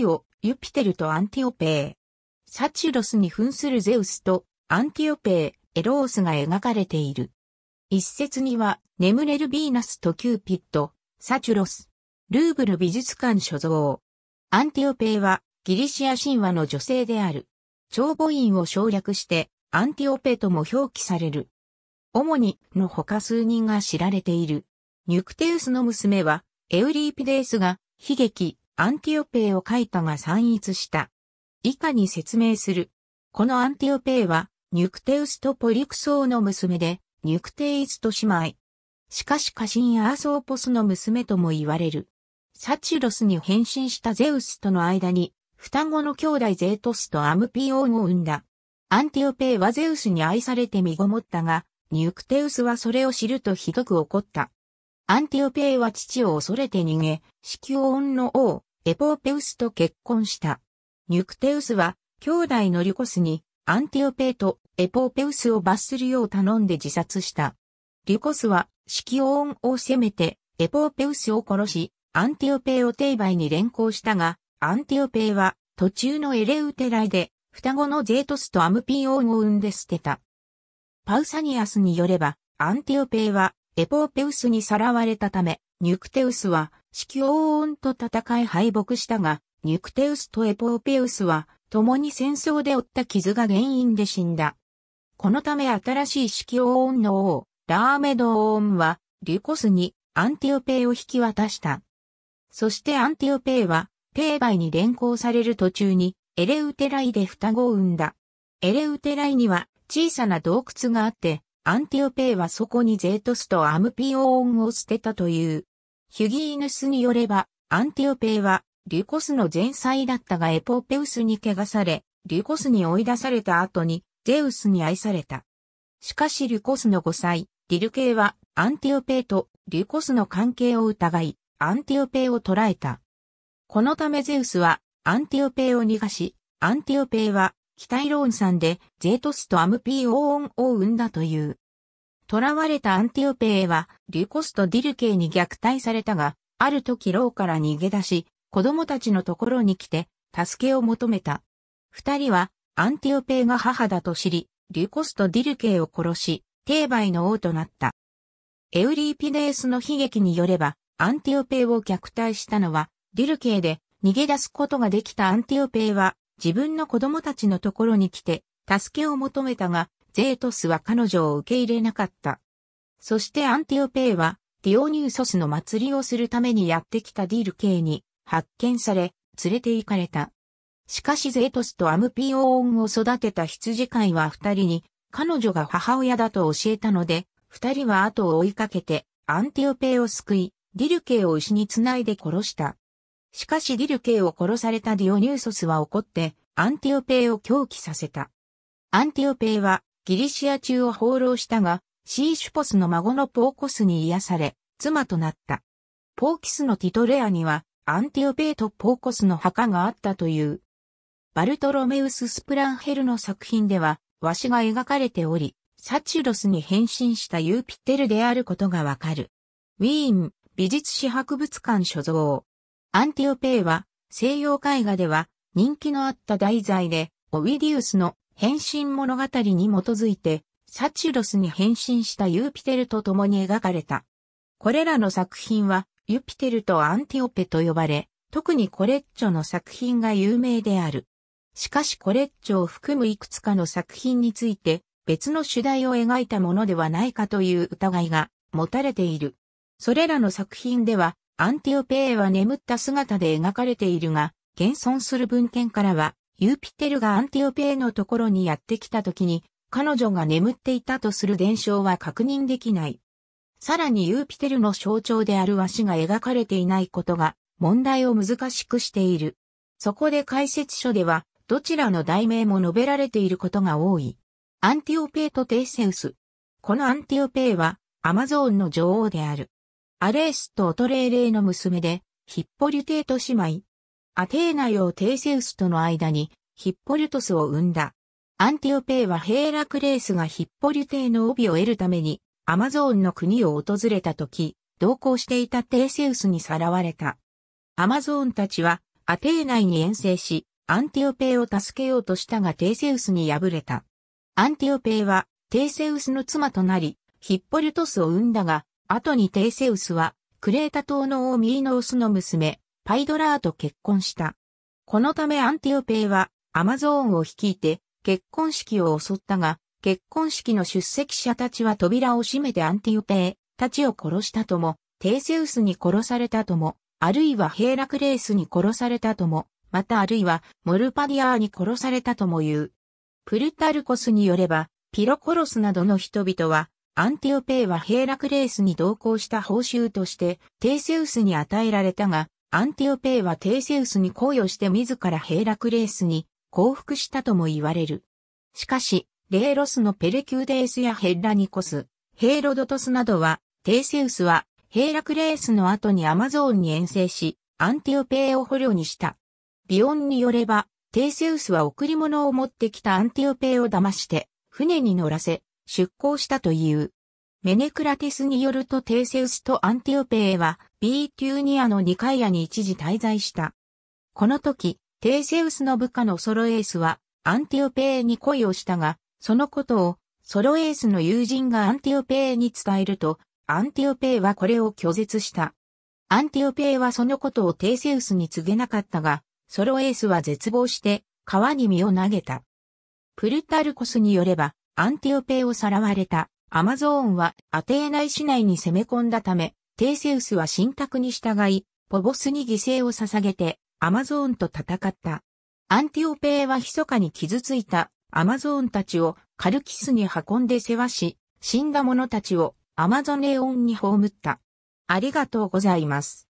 地をユピテルとアンティオペー。サチュロスに扮するゼウスとアンティオペー、エロースが描かれている。一説には眠れるヴィーナスとキューピッド、サチュロス、ルーブル美術館所蔵。アンティオペーはギリシア神話の女性である。長母院を省略してアンティオペとも表記される。主にの他数人が知られている。ニュクテウスの娘はエウリーピデースが悲劇、アンティオペーを書いたが散逸した。以下に説明する。このアンティオペーは、ニュクテウスとポリクソーの娘で、ニュクテイスと姉妹。しかし家臣アーソーポスの娘とも言われる。サチロスに変身したゼウスとの間に、双子の兄弟ゼートスとアムピオンを生んだ。アンティオペーはゼウスに愛されて身ごもったが、ニュクテウスはそれを知るとひどく怒った。アンティオペイは父を恐れて逃げ、シキオオンの王、エポーペウスと結婚した。ニュクテウスは、兄弟のリュコスに、アンティオペイとエポーペウスを罰するよう頼んで自殺した。リュコスは、シキオオンを攻めて、エポーペウスを殺し、アンティオペイを定イに連行したが、アンティオペイは、途中のエレウテライで、双子のゼートスとアムピーオンを産んで捨てた。パウサニアスによれば、アンティオペイは、エポーペウスにさらわれたため、ニュクテウスは、死宮王恩と戦い敗北したが、ニュクテウスとエポーペウスは、共に戦争で負った傷が原因で死んだ。このため新しい死宮王恩の王、ラーメド王恩は、リュコスにアンティオペイを引き渡した。そしてアンティオペイは、ペーバイに連行される途中に、エレウテライで双子を産んだ。エレウテライには小さな洞窟があって、アンティオペイはそこにゼートスとアムピオーンを捨てたという。ヒュギーヌスによれば、アンティオペイは、リュコスの前妻だったがエポペウスに怪我され、リュコスに追い出された後に、ゼウスに愛された。しかしリュコスの5歳、ディルケイは、アンティオペイとリュコスの関係を疑い、アンティオペイを捕らえた。このためゼウスは、アンティオペイを逃がし、アンティオペイは、北イローン山で、ゼートスとアムピーオーンを生んだという。囚われたアンティオペーは、リュコスとディルケイに虐待されたが、ある時ローから逃げ出し、子供たちのところに来て、助けを求めた。二人は、アンティオペーが母だと知り、リュコスとディルケイを殺し、定媒の王となった。エウリーピデースの悲劇によれば、アンティオペーを虐待したのは、ディルケイで、逃げ出すことができたアンティオペーは、自分の子供たちのところに来て、助けを求めたが、ゼートスは彼女を受け入れなかった。そしてアンティオペイは、ディオニューソスの祭りをするためにやってきたディル系に発見され、連れて行かれた。しかしゼートスとアムピオーンを育てた羊飼いは二人に、彼女が母親だと教えたので、二人は後を追いかけて、アンティオペイを救い、ディルケイを牛につないで殺した。しかしディルケイを殺されたディオニューソスは怒って、アンティオペイを狂気させた。アンティオペイはギリシア中を放浪したが、シーシュポスの孫のポーコスに癒され、妻となった。ポーキスのティトレアには、アンティオペイとポーコスの墓があったという。バルトロメウス・スプランヘルの作品では、わしが描かれており、サチュロスに変身したユーピッテルであることがわかる。ウィーン美術史博物館所蔵。アンティオペイは西洋絵画では人気のあった題材で、オビディウスの変身物語に基づいて、サチロスに変身したユーピテルと共に描かれた。これらの作品は、ユピテルとアンティオペと呼ばれ、特にコレッチョの作品が有名である。しかしコレッチョを含むいくつかの作品について、別の主題を描いたものではないかという疑いが持たれている。それらの作品では、アンティオペーは眠った姿で描かれているが、現存する文献からは、ユーピテルがアンティオペーのところにやってきた時に、彼女が眠っていたとする伝承は確認できない。さらにユーピテルの象徴であるワシが描かれていないことが問題を難しくしている。そこで解説書ではどちらの題名も述べられていることが多い。アンティオペーとテイセウス。このアンティオペーはアマゾンの女王である。アレースとオトレーレーの娘で、ヒッポリュテート姉妹。アテーナよテイセウスとの間に、ヒッポリュトスを生んだ。アンティオペイはヘーラクレースがヒッポリュテーの帯を得るために、アマゾーンの国を訪れた時、同行していたテイセウスにさらわれた。アマゾーンたちは、アテーナに遠征し、アンティオペイを助けようとしたがテイセウスに敗れた。アンティオペイは、テイセウスの妻となり、ヒッポリュトスを生んだが、後にテイセウスは、クレータ島の王ミーノースの娘、パイドラーと結婚した。このためアンティオペイは、アマゾーンを率いて、結婚式を襲ったが、結婚式の出席者たちは扉を閉めてアンティオペイたちを殺したとも、テイセウスに殺されたとも、あるいはヘーラクレースに殺されたとも、またあるいはモルパディアーに殺されたとも言う。プルタルコスによれば、ピロコロスなどの人々は、アンティオペイはヘイラクレースに同行した報酬としてテイセウスに与えられたが、アンティオペイはテイセウスに行与して自らヘイラクレースに降伏したとも言われる。しかし、レーロスのペレキューデースやヘッラニコス、ヘイロドトスなどは、テイセウスはヘイラクレースの後にアマゾーンに遠征し、アンティオペイを捕虜にした。ビオンによれば、テイセウスは贈り物を持ってきたアンティオペイを騙して、船に乗らせ、出航したという。メネクラテスによるとテーセウスとアンティオペーはビーテューニアのニカイアに一時滞在した。この時、テーセウスの部下のソロエースはアンティオペーに恋をしたが、そのことをソロエースの友人がアンティオペーに伝えると、アンティオペーはこれを拒絶した。アンティオペーはそのことをテーセウスに告げなかったが、ソロエースは絶望して川に身を投げた。プルタルコスによれば、アンティオペをさらわれたアマゾーンはアテーナイ市内に攻め込んだため、テイセウスは神託に従い、ポボスに犠牲を捧げてアマゾーンと戦った。アンティオペは密かに傷ついたアマゾーンたちをカルキスに運んで世話し、死んだ者たちをアマゾネオンに葬った。ありがとうございます。